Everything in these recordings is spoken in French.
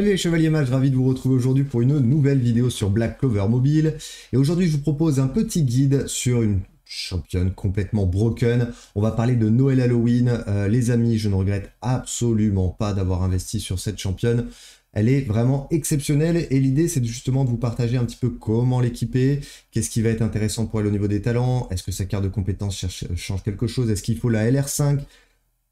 Salut les chevaliers mages, ravi de vous retrouver aujourd'hui pour une nouvelle vidéo sur Black Clover Mobile. Et aujourd'hui je vous propose un petit guide sur une championne complètement broken. On va parler de Noël Halloween. Euh, les amis, je ne regrette absolument pas d'avoir investi sur cette championne. Elle est vraiment exceptionnelle et l'idée c'est justement de vous partager un petit peu comment l'équiper, qu'est-ce qui va être intéressant pour elle au niveau des talents, est-ce que sa carte de compétence change quelque chose, est-ce qu'il faut la LR5,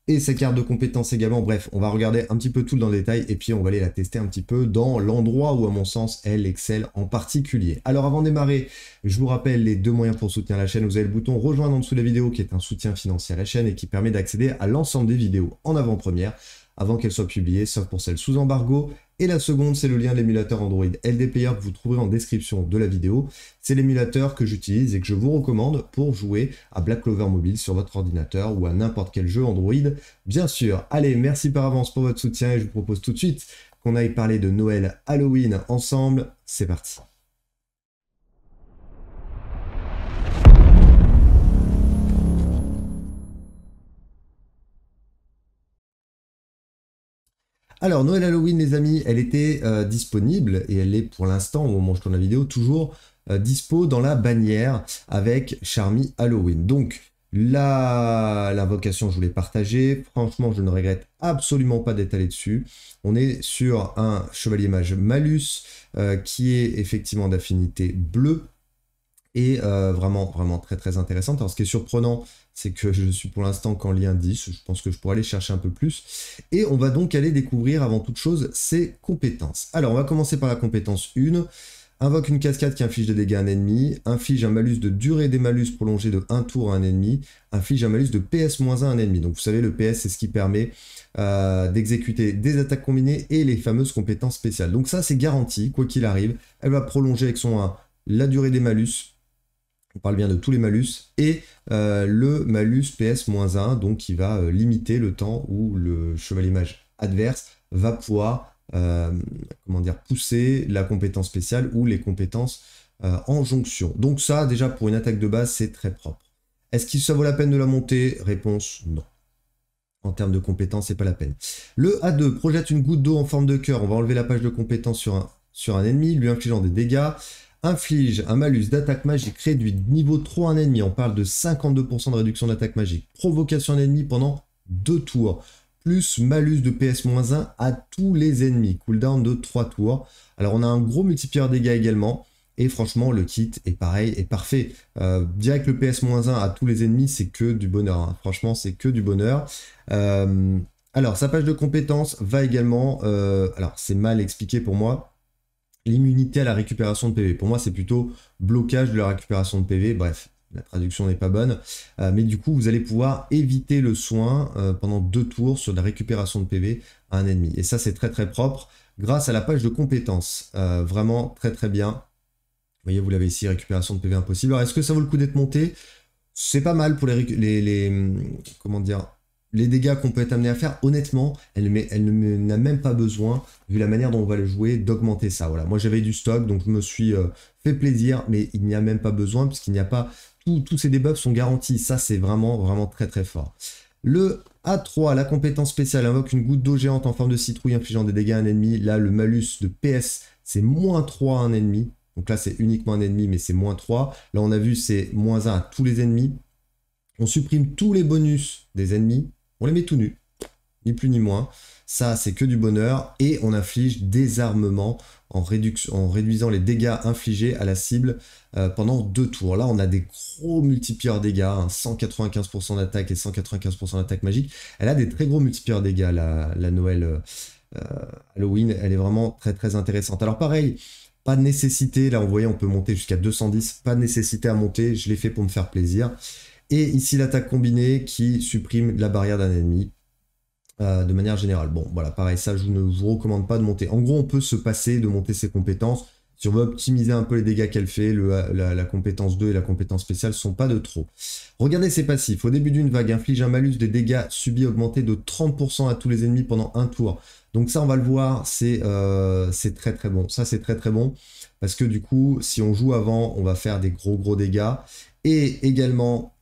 et sa cartes de compétences également. Bref, on va regarder un petit peu tout dans le détail et puis on va aller la tester un petit peu dans l'endroit où, à mon sens, elle excelle en particulier. Alors, avant de démarrer, je vous rappelle les deux moyens pour soutenir la chaîne. Vous avez le bouton rejoindre en dessous de la vidéo qui est un soutien financier à la chaîne et qui permet d'accéder à l'ensemble des vidéos en avant-première avant qu'elle soit publiée, sauf pour celle sous embargo. Et la seconde, c'est le lien de l'émulateur Android LDPlayer, que vous trouverez en description de la vidéo. C'est l'émulateur que j'utilise et que je vous recommande pour jouer à Black Clover Mobile sur votre ordinateur ou à n'importe quel jeu Android, bien sûr. Allez, merci par avance pour votre soutien et je vous propose tout de suite qu'on aille parler de Noël Halloween ensemble. C'est parti. Alors, Noël Halloween, les amis, elle était euh, disponible et elle est pour l'instant, au moment où je tourne la vidéo, toujours euh, dispo dans la bannière avec Charmy Halloween. Donc, la, l'invocation je vous l'ai partagée. Franchement, je ne regrette absolument pas d'être allé dessus. On est sur un chevalier mage malus euh, qui est effectivement d'affinité bleue et vraiment vraiment très très intéressante. Alors ce qui est surprenant, c'est que je suis pour l'instant qu'en lien 10, je pense que je pourrais aller chercher un peu plus. Et on va donc aller découvrir avant toute chose ses compétences. Alors on va commencer par la compétence 1. Invoque une cascade qui inflige des dégâts à un ennemi, inflige un malus de durée des malus prolongé de 1 tour à un ennemi, inflige un malus de PS-1 à un ennemi. Donc vous savez, le PS, c'est ce qui permet euh, d'exécuter des attaques combinées et les fameuses compétences spéciales. Donc ça, c'est garanti, quoi qu'il arrive. Elle va prolonger avec son 1 la durée des malus on parle bien de tous les malus, et euh, le malus PS-1, donc qui va euh, limiter le temps où le cheval image adverse va pouvoir euh, comment dire, pousser la compétence spéciale ou les compétences en jonction. Donc ça, déjà, pour une attaque de base, c'est très propre. Est-ce qu'il ça vaut la peine de la monter Réponse non. En termes de compétences, c'est pas la peine. Le A2 projette une goutte d'eau en forme de cœur. On va enlever la page de compétence sur un, sur un ennemi, lui infligeant des dégâts inflige un malus d'attaque magique réduit de niveau 3 à un ennemi. On parle de 52% de réduction d'attaque magique. Provocation ennemi pendant 2 tours. Plus malus de PS-1 à tous les ennemis. Cooldown de 3 tours. Alors on a un gros multiplicateur dégâts également. Et franchement, le kit est pareil, est parfait. Euh, direct le PS-1 à tous les ennemis, c'est que du bonheur. Hein. Franchement, c'est que du bonheur. Euh, alors, sa page de compétences va également... Euh, alors, c'est mal expliqué pour moi l'immunité à la récupération de PV. Pour moi, c'est plutôt blocage de la récupération de PV. Bref, la traduction n'est pas bonne. Euh, mais du coup, vous allez pouvoir éviter le soin euh, pendant deux tours sur la récupération de PV à un ennemi. Et ça, c'est très très propre grâce à la page de compétences. Euh, vraiment très très bien. Vous voyez, vous l'avez ici, récupération de PV impossible. Alors, est-ce que ça vaut le coup d'être monté C'est pas mal pour les, les, les hum, comment dire les dégâts qu'on peut être amené à faire, honnêtement, elle, elle n'a même pas besoin, vu la manière dont on va le jouer, d'augmenter ça. Voilà, moi j'avais du stock, donc je me suis euh, fait plaisir, mais il n'y a même pas besoin, puisqu'il n'y a pas. tous ces debuffs sont garantis. Ça, c'est vraiment, vraiment très très fort. Le A3, la compétence spéciale, invoque une goutte d'eau géante en forme de citrouille infligeant des dégâts à un ennemi. Là, le malus de PS, c'est moins 3 à un ennemi. Donc là, c'est uniquement un ennemi, mais c'est moins 3. Là, on a vu, c'est moins 1 à tous les ennemis. On supprime tous les bonus des ennemis. On les met tout nus, ni plus ni moins. Ça, c'est que du bonheur et on inflige des armements en, réduisant les dégâts infligés à la cible euh, pendant deux tours. Là, on a des gros multiplieurs dégâts, 195% hein. d'attaque et 195% d'attaque magique. Elle a des très gros multiplieurs dégâts, la, Noël euh, euh, Halloween. Elle est vraiment très très intéressante. Alors pareil, pas de nécessité, là on voyait on peut monter jusqu'à 210, pas de nécessité à monter, je l'ai fait pour me faire plaisir. Et ici l'attaque combinée qui supprime la barrière d'un ennemi euh, de manière générale. Bon, voilà, pareil, ça, je ne vous recommande pas de monter. En gros, on peut se passer de monter ses compétences. Si on veut optimiser un peu les dégâts qu'elle fait, la, compétence 2 et la compétence spéciale ne sont pas de trop. Regardez ses passifs. Au début d'une vague, inflige un malus des dégâts subis augmentés de 30% à tous les ennemis pendant un tour. Donc ça, on va le voir, euh, c'est très très bon. Ça, c'est très très bon. Parce que du coup, si on joue avant, on va faire des gros gros dégâts. Et également,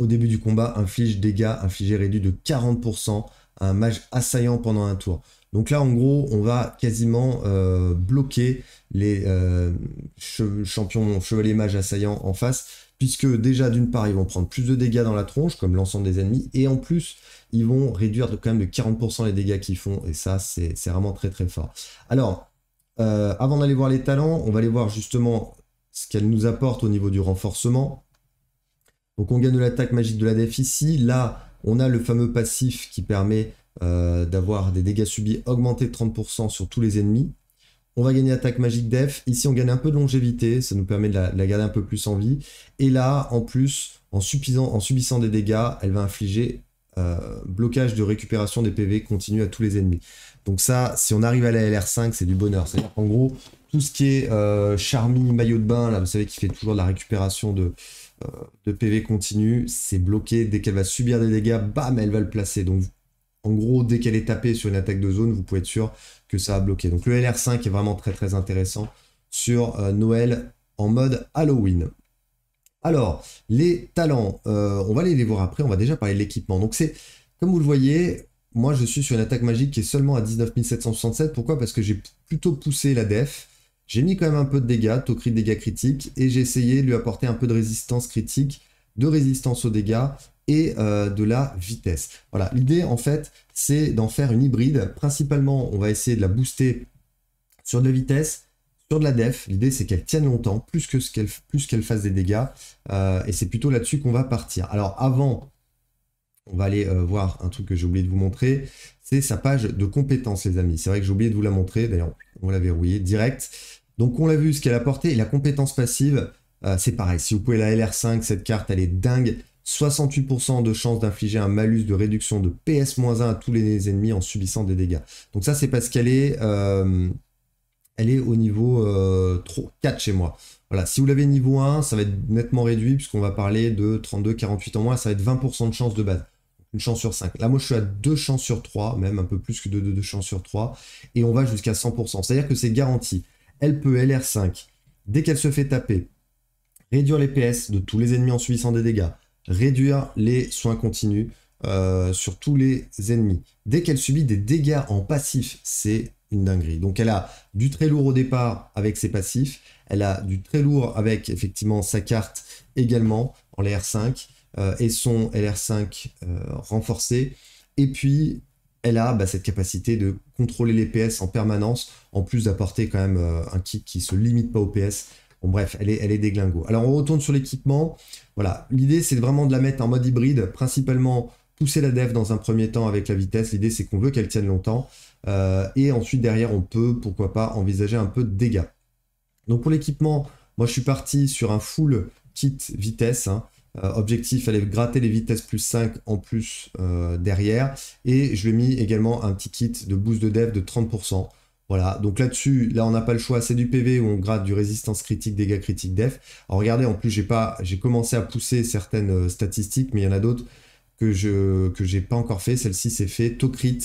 au début du combat inflige dégâts infligés réduits de 40% à un mage assaillant pendant un tour. Donc là, en gros, on va quasiment euh, bloquer les euh, champions chevaliers mage assaillants en face, puisque déjà, d'une part, ils vont prendre plus de dégâts dans la tronche, comme l'ensemble des ennemis, et en plus, ils vont réduire de, quand même de 40% les dégâts qu'ils font, et ça, c'est vraiment très très fort. Alors, euh, avant d'aller voir les talents, on va aller voir justement ce qu'elle nous apporte au niveau du renforcement, donc on gagne de l'attaque magique de la def ici. Là, on a le fameux passif qui permet euh, d'avoir des dégâts subis augmentés de 30% sur tous les ennemis. On va gagner attaque magique def. Ici, on gagne un peu de longévité. Ça nous permet de la, garder un peu plus en vie. Et là, en plus, en subissant, des dégâts, elle va infliger euh, blocage de récupération des PV continue à tous les ennemis. Donc ça, si on arrive à la LR5, c'est du bonheur. C'est-à-dire qu'en gros, tout ce qui est euh, maillot de bain, là, vous savez, qu'il fait toujours de la récupération de, euh, de PV continue, c'est bloqué. Dès qu'elle va subir des dégâts, bam, elle va le placer. Donc, en gros, dès qu'elle est tapée sur une attaque de zone, vous pouvez être sûr que ça va bloquer. Donc, le LR5 est vraiment très très intéressant sur euh, Noël en mode Halloween. Alors, les talents, euh, on va les voir après. On va déjà parler de l'équipement. Donc, c'est comme vous le voyez, moi je suis sur une attaque magique qui est seulement à 19 Pourquoi Parce que j'ai plutôt poussé la def. J'ai mis quand même un peu de dégâts, taux crit dégâts critiques, et j'ai essayé de lui apporter un peu de résistance critique, de résistance aux dégâts et euh, de la vitesse. Voilà, l'idée en fait, c'est d'en faire une hybride. Principalement, on va essayer de la booster sur de la vitesse, sur de la def. L'idée, c'est qu'elle tienne longtemps, plus qu'elle plus fasse des dégâts. Euh, et c'est plutôt là-dessus qu'on va partir. Alors avant, on va aller euh, voir un truc que j'ai oublié de vous montrer. C'est sa page de compétences, les amis. C'est vrai que j'ai oublié de vous la montrer. D'ailleurs, on la verrouillée direct. Donc on l'a vu, ce qu'elle a porté et la compétence passive, euh, c'est pareil. Si vous pouvez la LR5, cette carte, elle est dingue. 68% de chance d'infliger un malus de réduction de PS-1 à tous les ennemis en subissant des dégâts. Donc ça, c'est parce qu'elle est, euh, elle est au niveau 4 euh, chez moi. Voilà, si vous l'avez niveau 1, ça va être nettement réduit puisqu'on va parler de 32, 48 en moins, ça va être 20% de chance de base. Une chance sur 5. Là, moi, je suis à 2 chances sur 3, même un peu plus que deux 2 chances sur 3. Et on va jusqu'à 100%. C'est-à-dire que c'est garanti. Elle peut LR5, dès qu'elle se fait taper, réduire les PS de tous les ennemis en subissant des dégâts, réduire les soins continus euh, sur tous les ennemis. Dès qu'elle subit des dégâts en passif, c'est une dinguerie. Donc elle a du très lourd au départ avec ses passifs, elle a du très lourd avec effectivement sa carte également en LR5 euh, et son LR5 euh, renforcé. Et puis elle a bah, cette capacité de contrôler les PS en permanence, en plus d'apporter quand même euh, un kit qui se limite pas aux PS. Bon bref, elle est, elle est Alors on retourne sur l'équipement. Voilà, l'idée c'est vraiment de la mettre en mode hybride, principalement pousser la dev dans un premier temps avec la vitesse. L'idée c'est qu'on veut qu'elle tienne longtemps. Euh, et ensuite derrière on peut, pourquoi pas, envisager un peu de dégâts. Donc pour l'équipement, moi je suis parti sur un full kit vitesse. Hein. Euh, objectif, aller gratter les vitesses plus 5 en plus euh, derrière. Et je lui ai mis également un petit kit de boost de dev de 30%. Voilà, donc là-dessus, là on n'a pas le choix, c'est du PV où on gratte du résistance critique, dégâts critiques, def. Alors regardez, en plus j'ai pas, j'ai commencé à pousser certaines euh, statistiques, mais il y en a d'autres que je que j'ai pas encore fait. Celle-ci c'est fait taux crit,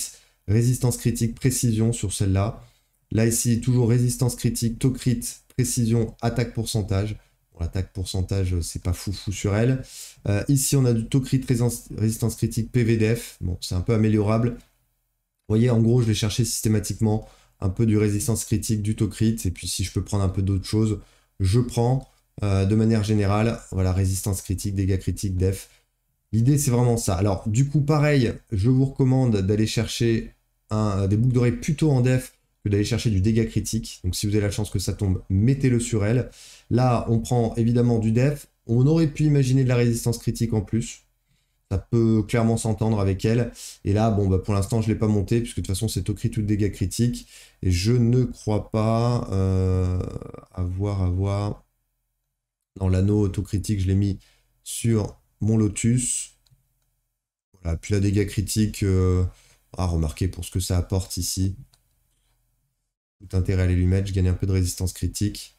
résistance critique, précision sur celle-là. Là ici toujours résistance critique, taux crit, précision, attaque pourcentage l'attaque pourcentage, euh, c'est pas fou fou sur elle. Euh, ici, on a du taux crit résistance critique PVDF. Bon, c'est un peu améliorable. Vous voyez, en gros, je vais chercher systématiquement un peu du résistance critique, du taux Et puis, si je peux prendre un peu d'autres choses, je prends euh, de manière générale. Voilà, résistance critique, dégâts critiques, def. L'idée, c'est vraiment ça. Alors, du coup, pareil, je vous recommande d'aller chercher des boucles d'oreilles plutôt en def d'aller chercher du dégât critique. Donc si vous avez la chance que ça tombe, mettez-le sur elle. Là, on prend évidemment du def. On aurait pu imaginer de la résistance critique en plus. Ça peut clairement s'entendre avec elle. Et là, bon, bah pour l'instant, je ne l'ai pas monté, puisque de toute façon, c'est au crit tout dégâts critiques. Et je ne crois pas euh, avoir, voir Dans l'anneau autocritique, je l'ai mis sur mon Lotus. Voilà, puis la dégâts critique, euh, à remarquer pour ce que ça apporte ici intérêt à aller lui mettre. Je gagne un peu de résistance critique.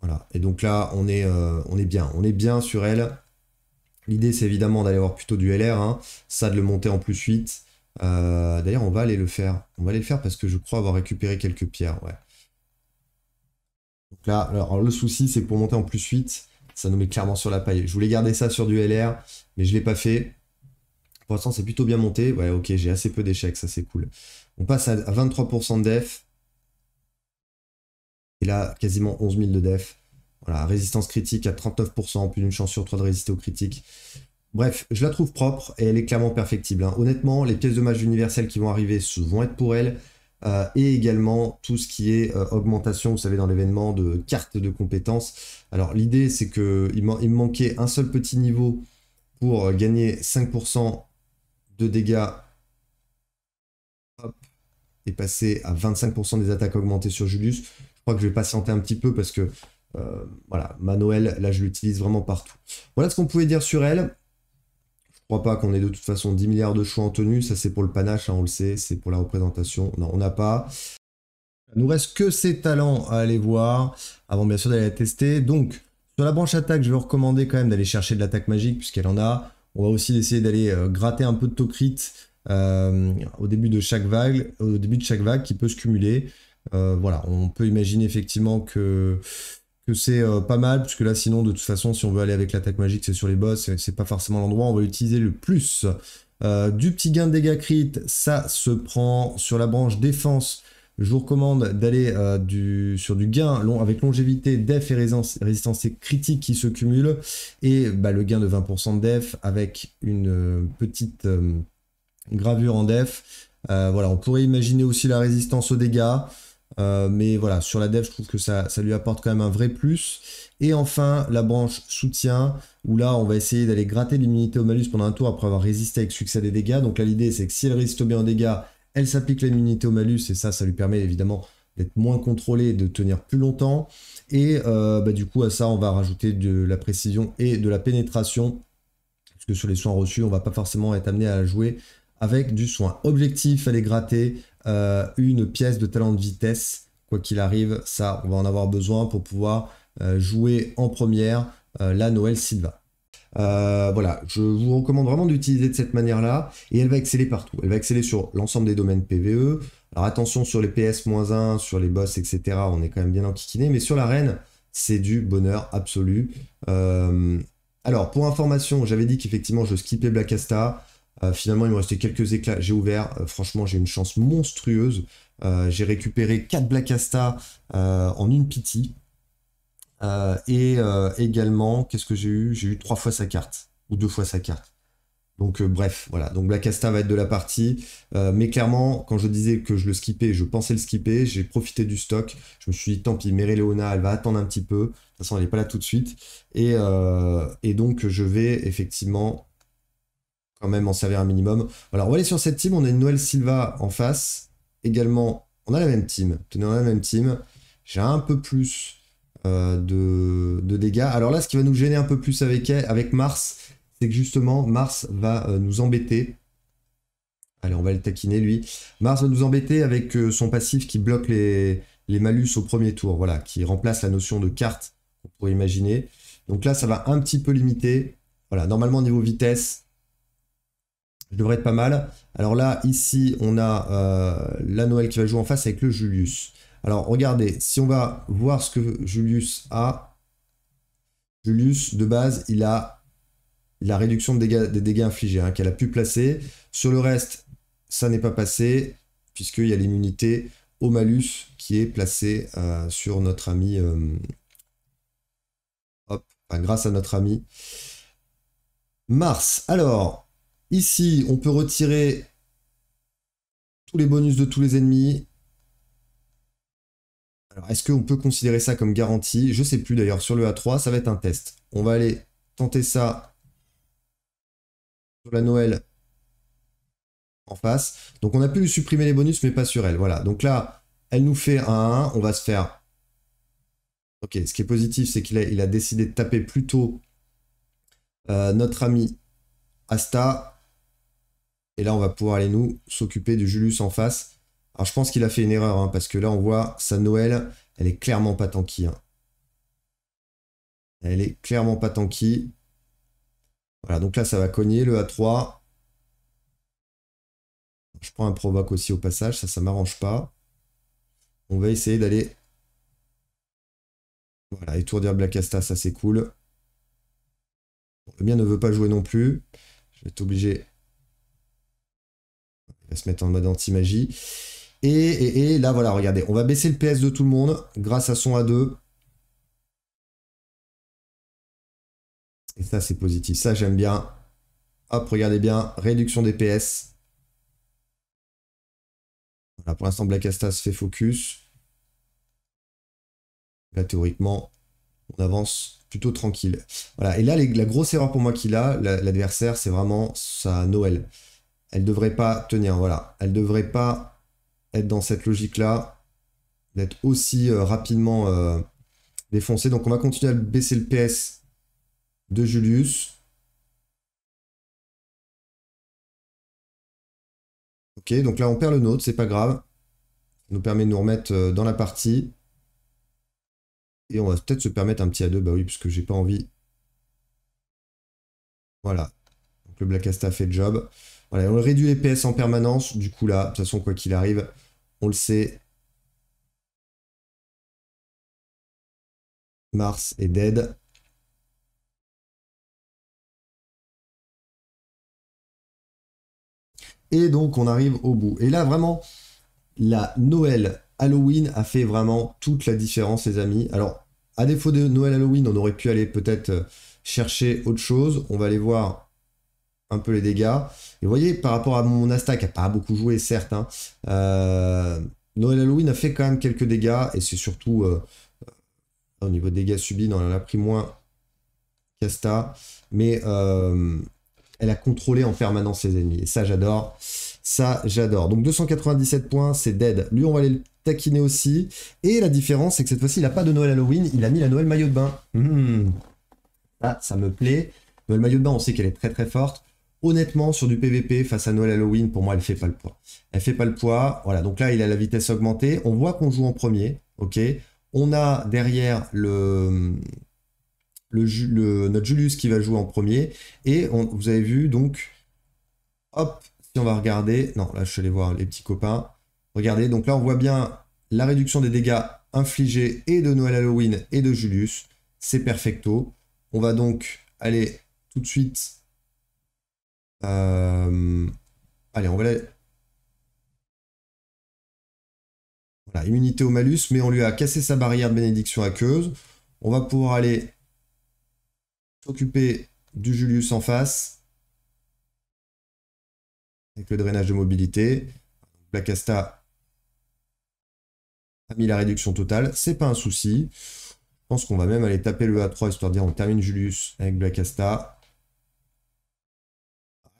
Voilà. Et donc là, on est, euh, on est bien. On est bien sur elle. L'idée, c'est évidemment d'aller voir plutôt du LR. Hein. Ça, de le monter en plus 8. Euh, d'ailleurs, on va aller le faire. On va aller le faire parce que je crois avoir récupéré quelques pierres. Ouais. Donc là, alors, le souci, c'est que pour monter en plus 8, ça nous met clairement sur la paille. Je voulais garder ça sur du LR, mais je l'ai pas fait. Pour l'instant, c'est plutôt bien monté. Ouais, ok, j'ai assez peu d'échecs, ça c'est cool. On passe à 23% de def. Et là, quasiment 11 000 de def. Voilà, résistance critique à 39%, plus d'une chance sur 3 de résister aux critiques. Bref, je la trouve propre et elle est clairement perfectible. Hein. Honnêtement, les pièces de match universelles qui vont arriver vont être pour elle. Euh, et également tout ce qui est euh, augmentation, vous savez, dans l'événement de cartes de compétences. Alors l'idée, c'est qu'il il, me manquait un seul petit niveau pour euh, gagner 5% de dégâts et passer à 25% des attaques augmentées sur Julius crois que je vais patienter un petit peu parce que euh, voilà, ma là je l'utilise vraiment partout. Voilà ce qu'on pouvait dire sur elle. Je crois pas qu'on ait de toute façon 10 milliards de choix en tenue, ça c'est pour le panache, hein, on le sait, c'est pour la représentation. Non, on n'a pas. Il nous reste que ses talents à aller voir avant bien sûr d'aller la tester. Donc, sur la branche attaque, je vais recommander quand même d'aller chercher de l'attaque magique puisqu'elle en a. On va aussi essayer d'aller euh, gratter un peu de tocrit euh, au début de chaque vague, au début de chaque vague qui peut se cumuler. Euh, voilà, on peut imaginer effectivement que que c'est euh, pas mal, puisque là sinon de toute façon si on veut aller avec l'attaque magique c'est sur les boss, c'est pas forcément l'endroit où on va utiliser le plus. Euh, du petit gain de dégâts crit, ça se prend sur la branche défense. Je vous recommande d'aller sur du gain avec longévité, def et résistance, résistance critique qui se cumulent, et bah, le gain de 20% de def avec une petite gravure en def. voilà, on pourrait imaginer aussi la résistance aux dégâts. Euh, mais voilà, sur la dev, je trouve que ça, lui apporte quand même un vrai plus. Et enfin, la branche soutien, où là, on va essayer d'aller gratter l'immunité au malus pendant un tour après avoir résisté avec succès des dégâts. Donc là, l'idée, c'est que si elle résiste bien aux dégâts, elle s'applique l'immunité au malus, et ça, ça lui permet évidemment d'être moins contrôlé, de tenir plus longtemps. Et euh, bah, du coup, à ça, on va rajouter de la précision et de la pénétration, parce que sur les soins reçus, on va pas forcément être amené à jouer avec du soin. Objectif, aller gratter euh, une pièce de talent de vitesse, quoi qu'il arrive, ça, on va en avoir besoin pour pouvoir euh, jouer en première euh, la Noël Silva. voilà, je vous recommande vraiment d'utiliser de cette manière-là, et elle va exceller partout. Elle va exceller sur l'ensemble des domaines PVE. Alors attention sur les PS-1, sur les boss, etc. On est quand même bien en enquiquiné, mais sur l'arène, c'est du bonheur absolu. alors, pour information, j'avais dit qu'effectivement, je skippais Black euh, finalement, il me restait quelques éclats. J'ai ouvert. Euh, franchement, j'ai une chance monstrueuse. Euh, j'ai récupéré 4 Black Asta en une pity. et également, qu'est-ce que j'ai eu J'ai eu 3 fois sa carte. Ou 2 fois sa carte. Donc bref, voilà. Donc Black Asta va être de la partie. mais clairement, quand je disais que je le skippais, je pensais le skipper. J'ai profité du stock. Je me suis dit, tant pis, Mary Leona, elle va attendre un petit peu. De toute façon, elle n'est pas là tout de suite. Et, et donc, je vais effectivement quand même en servir un minimum. Alors, on va aller sur cette team. On a une Noël Silva en face. Également, on a la même team. Tenez, on a la même team. J'ai un peu plus euh, de, dégâts. Alors là, ce qui va nous gêner un peu plus avec, avec Mars, c'est que justement, Mars va euh, nous embêter. Allez, on va le taquiner, lui. Mars va nous embêter avec euh, son passif qui bloque les, les malus au premier tour. Voilà, qui remplace la notion de carte, Vous pourrait imaginer. Donc là, ça va un petit peu limiter. Voilà, normalement, niveau vitesse, je devrais être pas mal. Alors là, ici, on a euh, la Noël qui va jouer en face avec le Julius. Alors regardez, si on va voir ce que Julius a, Julius, de base, il a la réduction de des dégâts infligés hein, qu'elle a pu placer. Sur le reste, ça n'est pas passé, puisqu'il y a l'immunité au malus qui est placée euh, sur notre ami. Euh, hop, grâce à notre ami Mars. Alors, Ici, on peut retirer tous les bonus de tous les ennemis. Alors, est-ce qu'on peut considérer ça comme garantie Je sais plus d'ailleurs. Sur le A3, ça va être un test. On va aller tenter ça sur la Noël en face. Donc, on a pu supprimer les bonus, mais pas sur elle. Voilà. Donc là, elle nous fait un 1. On va se faire... Ok, ce qui est positif, c'est qu'il a, décidé de taper plutôt euh, notre ami Asta et là, on va pouvoir aller nous s'occuper du Julius en face. Alors, je pense qu'il a fait une erreur, hein, parce que là, on voit sa Noël, elle est clairement pas tanky. Hein. Elle est clairement pas tanky. Voilà, donc là, ça va cogner le A3. Je prends un provoque aussi au passage, ça, ça m'arrange pas. On va essayer d'aller... Voilà, étourdir Blackasta, ça c'est cool. Le mien ne veut pas jouer non plus. Je vais être obligé va se mettre en mode anti-magie. Et, là, voilà, regardez, on va baisser le PS de tout le monde grâce à son A2. Et ça, c'est positif. Ça, j'aime bien. Hop, regardez bien. Réduction des PS. Voilà, pour l'instant, Blackasta se fait focus. Là, théoriquement, on avance plutôt tranquille. Voilà, et là, la grosse erreur pour moi qu'il a, l'adversaire, c'est vraiment sa Noël elle devrait pas tenir, voilà. Elle devrait pas être dans cette logique-là, d'être aussi euh, rapidement euh, défoncée. Donc on va continuer à baisser le PS de Julius. Ok, donc là on perd le nôtre, c'est pas grave. Ça nous permet de nous remettre euh, dans la partie. Et on va peut-être se permettre un petit A2, bah oui, parce que j'ai pas envie. Voilà. Donc le Black Asta fait le job. Voilà, on réduit les PS en permanence. Du coup, là, de toute façon, quoi qu'il arrive, on le sait. Mars est dead. Et donc, on arrive au bout. Et là, vraiment, la Noël Halloween a fait vraiment toute la différence, les amis. Alors, à défaut de Noël Halloween, on aurait pu aller peut-être euh, chercher autre chose. On va aller voir un peu les dégâts. Et vous voyez, par rapport à mon Asta qui n'a pas beaucoup joué, certes, hein, euh, Noël Halloween a fait quand même quelques dégâts, et c'est surtout euh, euh, au niveau des dégâts subis, non, elle a pris moins qu'Asta, mais elle a contrôlé en permanence ses ennemis, et ça j'adore, ça j'adore. Donc 297 points, c'est dead. Lui, on va aller le taquiner aussi, et la différence, c'est que cette fois-ci, il n'a pas de Noël Halloween, il a mis la Noël maillot de bain. Ça, mmh. ah, ça me plaît. Noël maillot de bain, on sait qu'elle est très très forte. Honnêtement, sur du PVP face à Noël Halloween, pour moi, elle fait pas le poids. Elle fait pas le poids. Voilà, donc là, il a la vitesse augmentée. On voit qu'on joue en premier, ok. On a derrière le, le, notre Julius qui va jouer en premier. Et vous avez vu, donc, hop, si on va regarder, non, là, je suis allé voir les petits copains. Regardez, donc là, on voit bien la réduction des dégâts infligés et de Noël Halloween et de Julius. C'est perfecto. On va donc aller tout de suite euh, allez, on va aller... Voilà, immunité au malus, mais on lui a cassé sa barrière de bénédiction aqueuse. On va pouvoir aller s'occuper du Julius en face. Avec le drainage de mobilité. Asta a mis la réduction totale. C'est pas un souci. Je pense qu'on va même aller taper le A3 histoire de dire on termine Julius avec Asta.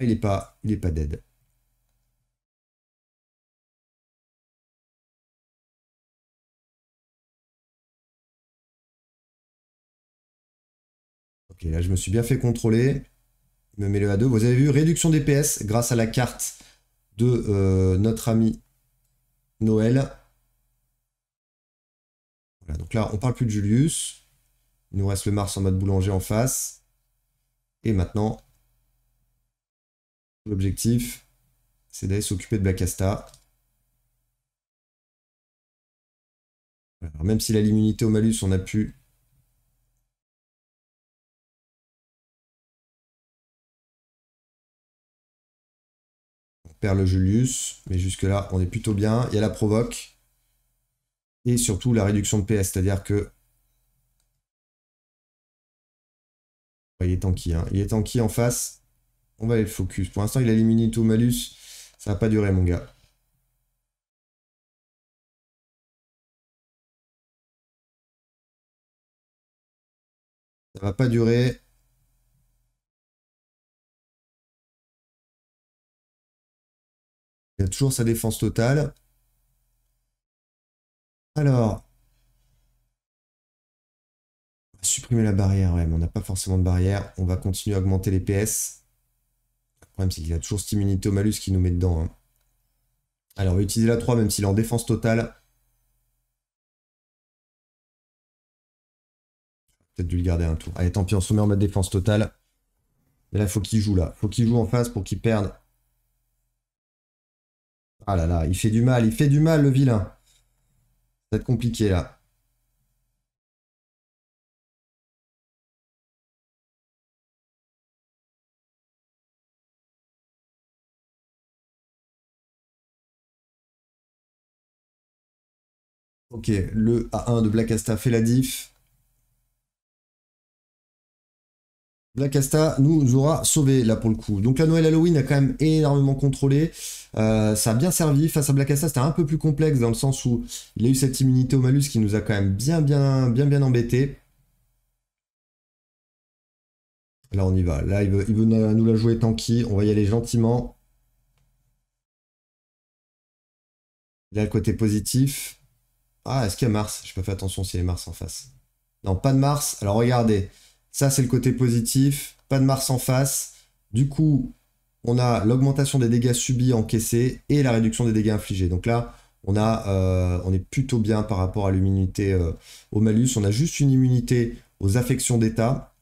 Il n'est pas, il est pas dead. Ok, là je me suis bien fait contrôler. Il me met le A2. Vous avez vu, réduction des grâce à la carte de euh, notre ami Noël. Voilà, donc là, on parle plus de Julius. Il nous reste le Mars en mode boulanger en face. Et maintenant, L'objectif, c'est d'aller s'occuper de Blackasta. Alors, même si la l'immunité au malus, on a pu... On perd le Julius, mais jusque-là, on est plutôt bien. Il y a la provoque. Et surtout, la réduction de PS, c'est-à-dire que... Il est tanky, hein. Il est tanky en face. On va aller le focus. Pour l'instant, il a éliminé tout malus. Ça va pas durer, mon gars. Ça va pas durer. Il a toujours sa défense totale. Alors. On va supprimer la barrière. Ouais, mais on n'a pas forcément de barrière. On va continuer à augmenter les PS problème, c'est qu'il a toujours cette immunité au malus qui nous met dedans. Hein. Alors, on va utiliser la 3, même s'il est en défense totale. Peut-être dû le garder un tour. Allez, tant pis, on se met en mode défense totale. Mais là, faut qu'il joue, là. Faut qu'il joue en face pour qu'il perde. Ah là là, il fait du mal, il fait du mal, le vilain. Ça va être compliqué, là. Ok, le A1 de Asta fait la diff. Asta nous aura sauvé là pour le coup. Donc la Noël Halloween a quand même énormément contrôlé. Euh, ça a bien servi face à Black Asta. C'était un peu plus complexe dans le sens où il a eu cette immunité au malus qui nous a quand même bien bien bien bien embêté. Là on y va. Là il veut, nous la jouer tanky. On va y aller gentiment. Il a le côté positif. Ah, est-ce qu'il y a Mars Je pas faire attention s'il y a Mars en face. Non, pas de Mars. Alors regardez, ça c'est le côté positif. Pas de Mars en face. Du coup, on a l'augmentation des dégâts subis encaissés et la réduction des dégâts infligés. Donc là, on, a, euh, on est plutôt bien par rapport à l'immunité euh, au malus. On a juste une immunité aux affections d'état.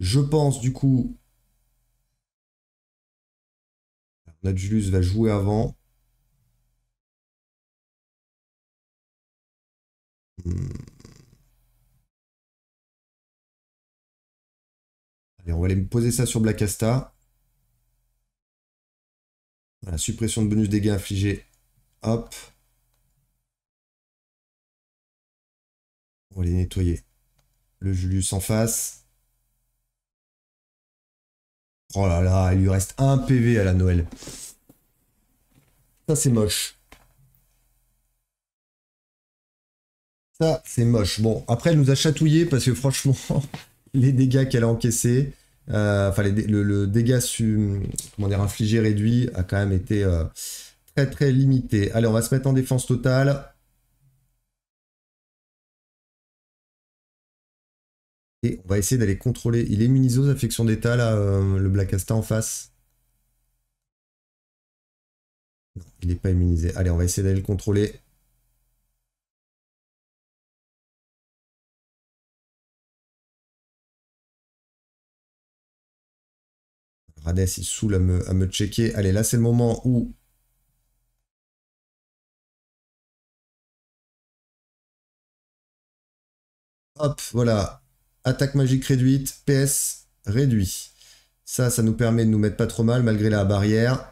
Je pense du coup... Nadjulus va jouer avant. Allez, on va aller poser ça sur Blackasta. Voilà, suppression de bonus dégâts infligés. Hop. On va les nettoyer. Le Julius en face. Oh là là, il lui reste un PV à la Noël. Ça c'est moche. Ça, c'est moche. Bon, après, elle nous a chatouillé parce que franchement, les dégâts qu'elle a encaissés, euh, enfin, le, dégât comment dire, infligé réduit a quand même été euh, très très limité. Allez, on va se mettre en défense totale. Et on va essayer d'aller contrôler. Il est immunisé aux affections d'état, là, euh, le Black Asta en face. il n'est pas immunisé. Allez, on va essayer d'aller le contrôler. Rades, il saoule à me, me checker. Allez, là, c'est le moment où Hop, voilà. Attaque magique réduite, PS réduit. Ça, ça nous permet de nous mettre pas trop mal malgré la barrière.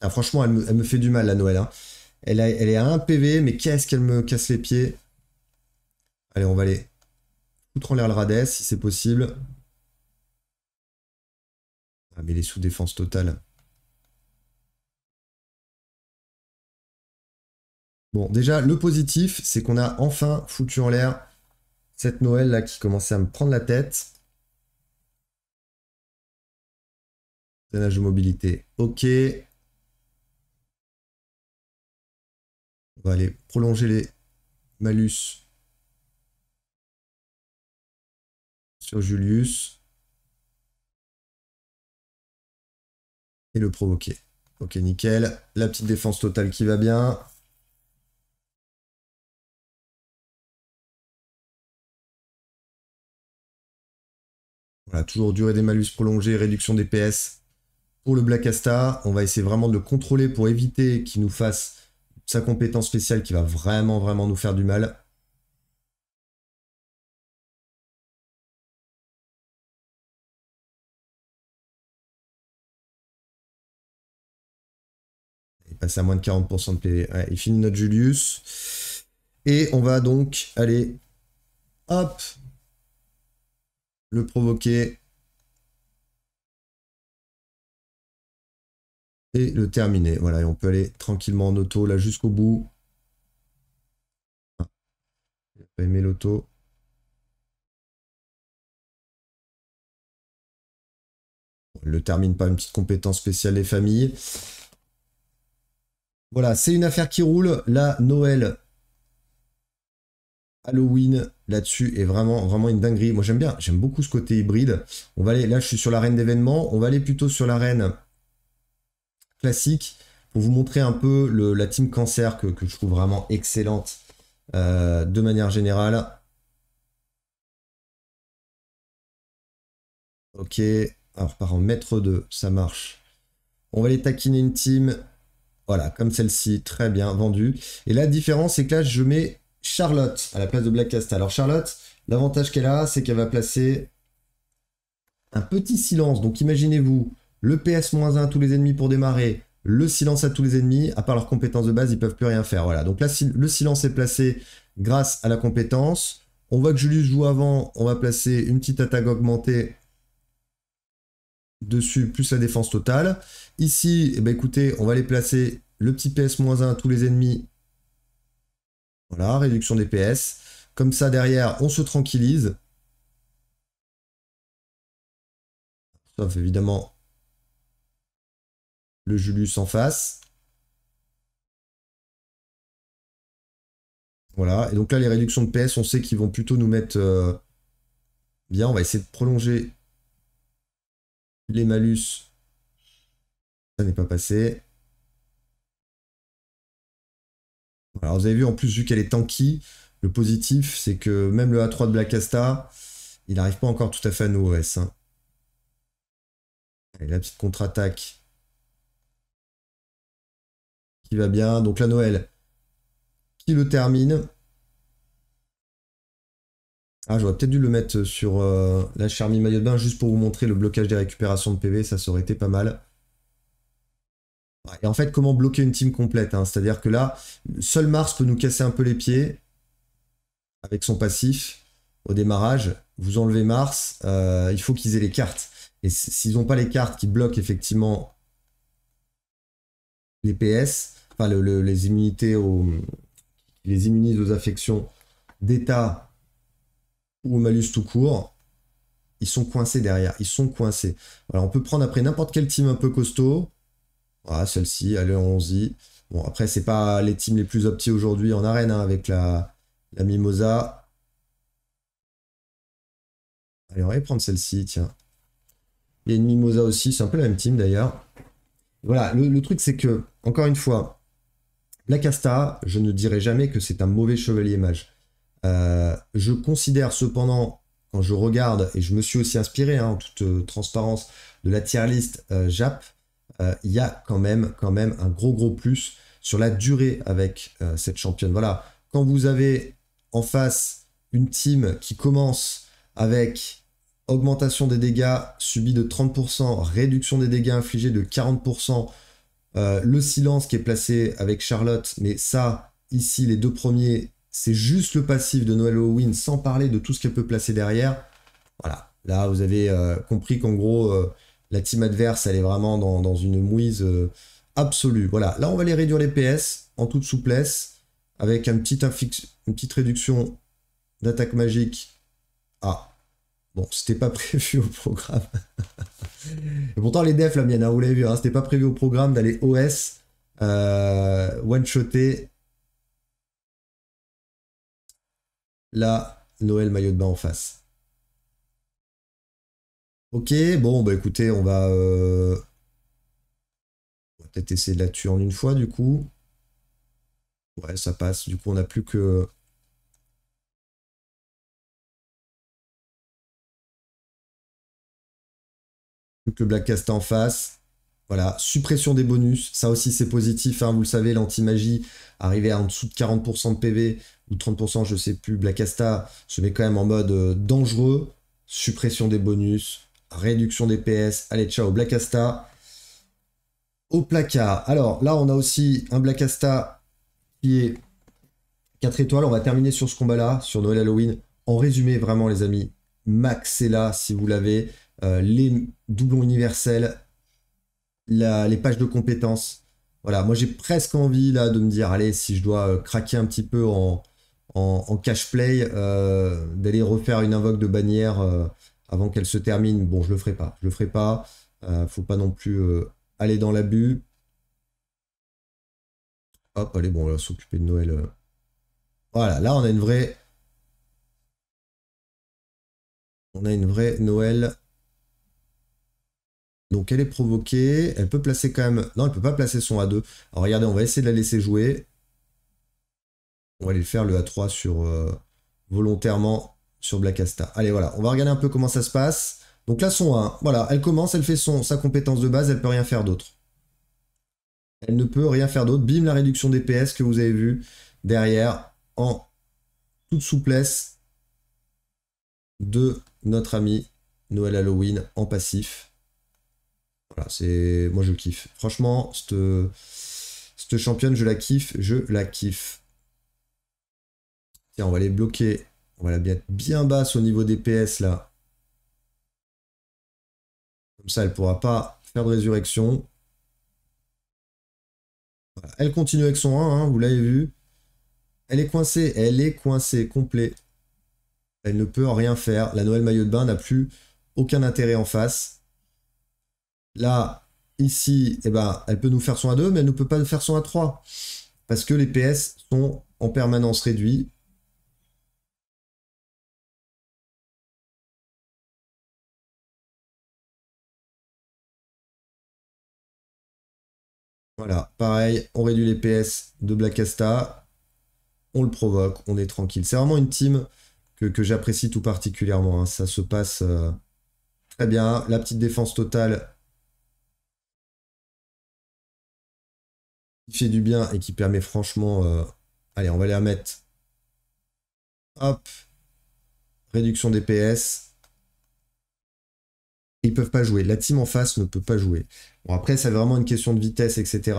Ah, franchement, elle me, fait du mal, la Noël. Hein. Elle, elle est à 1 PV, mais qu'est-ce qu'elle me casse les pieds. Allez, on va aller foutre en l'air le Radès, si c'est possible. Ah, mais les sous défense totale. Bon, déjà, le positif, c'est qu'on a enfin foutu en l'air cette Noël là qui commençait à me prendre la tête. Danage de mobilité, ok. On va aller prolonger les malus sur Julius. et le provoquer. Ok, nickel. La petite défense totale qui va bien. Voilà, toujours durée des malus prolongée, réduction des PS. Pour le Black Asta, on va essayer vraiment de le contrôler pour éviter qu'il nous fasse sa compétence spéciale qui va vraiment, vraiment nous faire du mal. C'est à moins de 40% de PV. il finit notre Julius. Et on va donc aller, hop, le provoquer. Et le terminer. Voilà, et on peut aller tranquillement en auto là jusqu'au bout. J'ai ah. pas aimé l'auto. Le termine pas. une petite compétence spéciale les familles. Voilà, c'est une affaire qui roule. La Noël, Halloween là-dessus est vraiment, vraiment une dinguerie. Moi, j'aime bien, j'aime beaucoup ce côté hybride. On va aller, là, je suis sur l'arène d'événements. On va aller plutôt sur l'arène classique pour vous montrer un peu le, la team cancer que, je trouve vraiment excellente euh, de manière générale. Ok, alors par en mètre 2, ça marche. On va aller taquiner une team voilà, comme celle-ci, très bien vendue. Et la différence, c'est que là, je mets Charlotte à la place de Black Alors Charlotte, l'avantage qu'elle a, c'est qu'elle va placer un petit silence. Donc imaginez-vous, le PS-1 à tous les ennemis pour démarrer, le silence à tous les ennemis, à part leurs compétences de base, ils ne peuvent plus rien faire. Voilà, donc là, le silence est placé grâce à la compétence. On voit que Julius joue avant, on va placer une petite attaque augmentée dessus plus la défense totale. Ici, eh ben écoutez, on va les placer le petit PS-1 à tous les ennemis. Voilà, réduction des PS. Comme ça, derrière, on se tranquillise. Sauf évidemment le Julius en face. Voilà, et donc là, les réductions de PS, on sait qu'ils vont plutôt nous mettre... Euh, bien, on va essayer de prolonger les malus, ça n'est pas passé. Alors vous avez vu en plus vu qu'elle est tanky, le positif c'est que même le A3 de Black Blackasta, il n'arrive pas encore tout à fait à nous OS. Hein. la petite contre-attaque qui va bien. Donc la Noël qui le termine. Ah, j'aurais peut-être dû le mettre sur euh, la charmie maillot de bain juste pour vous montrer le blocage des récupérations de PV, ça, aurait été pas mal. Et en fait, comment bloquer une team complète hein? C'est-à-dire que là, seul Mars peut nous casser un peu les pieds avec son passif au démarrage. Vous enlevez Mars, euh, il faut qu'ils aient les cartes. Et s'ils n'ont pas les cartes qui bloquent effectivement les PS, enfin les immunités aux, les immunisent aux affections d'état ou malus tout court, ils sont coincés derrière, ils sont coincés. Alors on peut prendre après n'importe quel team un peu costaud. Ah, celle-ci, allez, allons-y. Bon, après, c'est pas les teams les plus optiques aujourd'hui en arène hein, avec la, la Mimosa. Allez, on va prendre celle-ci, tiens. Il y a une Mimosa aussi, c'est un peu la même team d'ailleurs. Voilà, le, truc c'est que, encore une fois, la Casta, je ne dirais jamais que c'est un mauvais chevalier mage. Euh, je considère cependant, quand je regarde, et je me suis aussi inspiré hein, en toute euh, transparence de la tier list euh, JAP, il y a quand même, quand même un gros gros plus sur la durée avec cette championne. Voilà, quand vous avez en face une team qui commence avec augmentation des dégâts subis de 30%, réduction des dégâts infligés de 40%, le silence qui est placé avec Charlotte, mais ça, ici, les deux premiers c'est juste le passif de Noël Halloween, sans parler de tout ce qu'elle peut placer derrière. Voilà, là vous avez euh, compris qu'en gros, euh, la team adverse, elle est vraiment dans, une mouise euh, absolue. Voilà, là on va les réduire les PS en toute souplesse, avec une petite réduction d'attaque magique. Ah, Bon, c'était pas prévu au programme. et pourtant, les defs, la mienne, vous l'avez vu, hein, c'était pas prévu au programme d'aller OS, one-shotter Là, Noël maillot de bain en face. Ok, bon, bah écoutez, on va, euh, on va peut-être essayer de la tuer en une fois, du coup. Ouais, ça passe. Du coup, on n'a plus que... Plus que Black Cast en face. Voilà, suppression des bonus, ça aussi c'est positif, hein, vous le savez, l'anti-magie, arrivé à en dessous de 40% de PV ou 30%, je ne sais plus, Black Asta se met quand même en mode euh, dangereux, suppression des bonus, réduction des PS, allez ciao Black Asta, Au placard, alors là on a aussi un Black Asta qui est 4 étoiles, on va terminer sur ce combat-là, sur Noël Halloween. En résumé vraiment les amis, Max est là si vous l'avez, euh, les doublons universels, les pages de compétences. Voilà, moi j'ai presque envie là de me dire, allez, si je dois euh, craquer un petit peu en, en, cash play, euh, d'aller refaire une invoque de bannière euh, avant qu'elle se termine. Bon, je le ferai pas, je le ferai pas. Euh, faut pas non plus aller dans l'abus. Hop, allez, bon, on va s'occuper de Noël. Voilà, là on a une vraie, on a une vraie Noël donc elle est provoquée, elle peut placer quand même... Non, elle peut pas placer son A2. Alors regardez, on va essayer de la laisser jouer. On va aller le faire le A3 sur... Euh, volontairement sur Black Asta. Allez, voilà, on va regarder un peu comment ça se passe. Donc là, son 1, voilà, elle commence, elle fait son, sa compétence de base, elle peut rien faire d'autre. Elle ne peut rien faire d'autre. Bim, la réduction des PS que vous avez vu derrière en toute souplesse de notre ami Noël Halloween en passif. Voilà, c'est moi je kiffe. Franchement, cette, cette championne, je la kiffe, je la kiffe. Tiens, on va les bloquer. On va la mettre bien basse au niveau des PS là. Comme ça, elle pourra pas faire de résurrection. Elle continue avec son 1, hein, vous l'avez vu. Elle est coincée, elle est coincée, complet. Elle ne peut rien faire. La Noël maillot de bain n'a plus aucun intérêt en face. Là, ici, et eh ben, elle peut nous faire son à 2 mais elle ne peut pas nous faire son à 3 Parce que les PS sont en permanence réduits. Voilà, pareil, on réduit les PS de Black Blackasta, on le provoque, on est tranquille. C'est vraiment une team que, j'apprécie tout particulièrement. Hein. Ça se passe euh, très bien. La petite défense totale fait du bien et qui permet franchement... Euh, allez, on va les remettre. Hop. Réduction des PS. Ils peuvent pas jouer. La team en face ne peut pas jouer. Bon, après, c'est vraiment une question de vitesse, etc.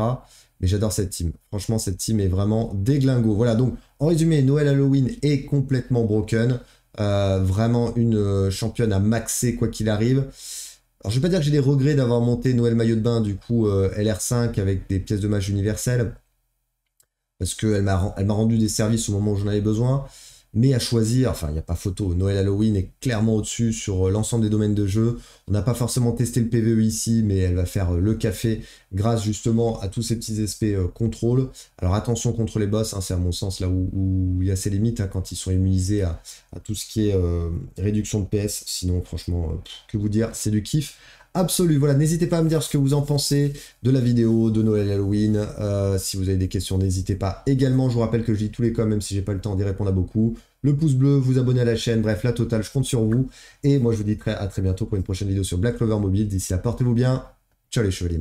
Mais j'adore cette team. Franchement, cette team est vraiment déglingo. Voilà, donc, en résumé, Noël Halloween est complètement broken. Euh, vraiment une euh, championne à maxer quoi qu'il arrive. Alors, je vais pas dire que j'ai des regrets d'avoir monté Noël Maillot de Bain, du coup, euh, LR5 avec des pièces de match universelles, parce qu'elle m'a rendu des services au moment où j'en avais besoin. Mais à choisir, enfin, il n'y a pas photo. Noël Halloween est clairement au-dessus sur euh, l'ensemble des domaines de jeu. On n'a pas forcément testé le PVE ici, mais elle va faire euh, le café grâce justement à tous ces petits aspects euh, contrôle. Alors attention contre les boss, hein, c'est à mon sens là où il y a ses limites hein, quand ils sont immunisés à, tout ce qui est réduction de PS. Sinon, franchement, que vous dire, c'est du kiff absolue. Voilà, n'hésitez pas à me dire ce que vous en pensez de la vidéo de Noël Halloween. Euh, si vous avez des questions, n'hésitez pas. Également, je vous rappelle que je lis tous les coms même si j'ai pas le temps d'y répondre à beaucoup. Le pouce bleu, vous abonner à la chaîne, bref, la totale, je compte sur vous. Et moi, je vous dis très, à très bientôt pour une prochaine vidéo sur Black Clover Mobile. D'ici là, portez-vous bien. Ciao les chevaliers